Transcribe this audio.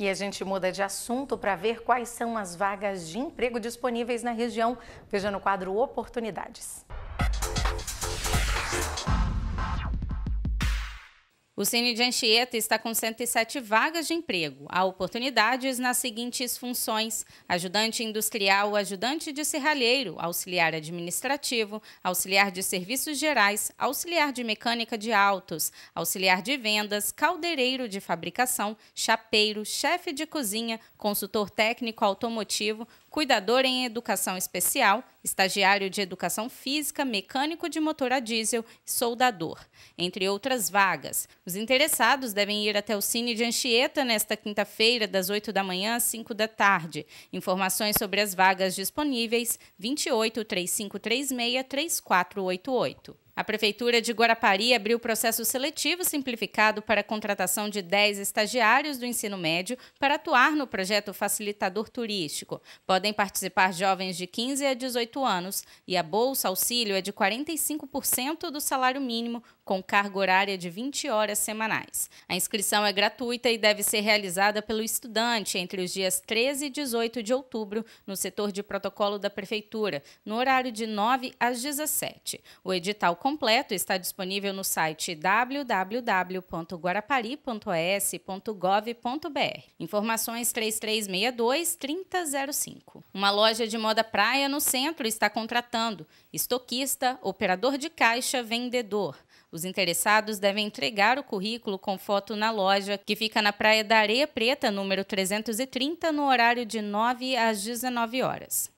E a gente muda de assunto para ver quais são as vagas de emprego disponíveis na região. Veja no quadro Oportunidades. O Cine de Anchieta está com 107 vagas de emprego. Há oportunidades nas seguintes funções: ajudante industrial, ajudante de serralheiro, auxiliar administrativo, auxiliar de serviços gerais, auxiliar de mecânica de autos, auxiliar de vendas, caldeireiro de fabricação, chapeiro, chefe de cozinha, consultor técnico automotivo, cuidador em educação especial, estagiário de educação física, mecânico de motor a diesel e soldador, entre outras vagas. Os interessados devem ir até o Cine de Anchieta nesta quinta-feira, das 8 da manhã às 5 da tarde. Informações sobre as vagas disponíveis: 28 3536 3488. A Prefeitura de Guarapari abriu processo seletivo simplificado para a contratação de 10 estagiários do ensino médio para atuar no projeto Facilitador Turístico. Podem participar jovens de 15 a 18 anos e a bolsa auxílio é de 45% do salário mínimo, com carga horária de 20 horas semanais. A inscrição é gratuita e deve ser realizada pelo estudante entre os dias 13 e 18 de outubro, no setor de protocolo da Prefeitura, no horário de 9 às 17. O edital completo está disponível no site www.guarapari.es.gov.br. Informações 3362-3005. Uma loja de moda praia no centro está contratando estoquista, operador de caixa, vendedor. Os interessados devem entregar o currículo com foto na loja, que fica na Praia da Areia Preta, número 330, no horário de 9 às 19 horas.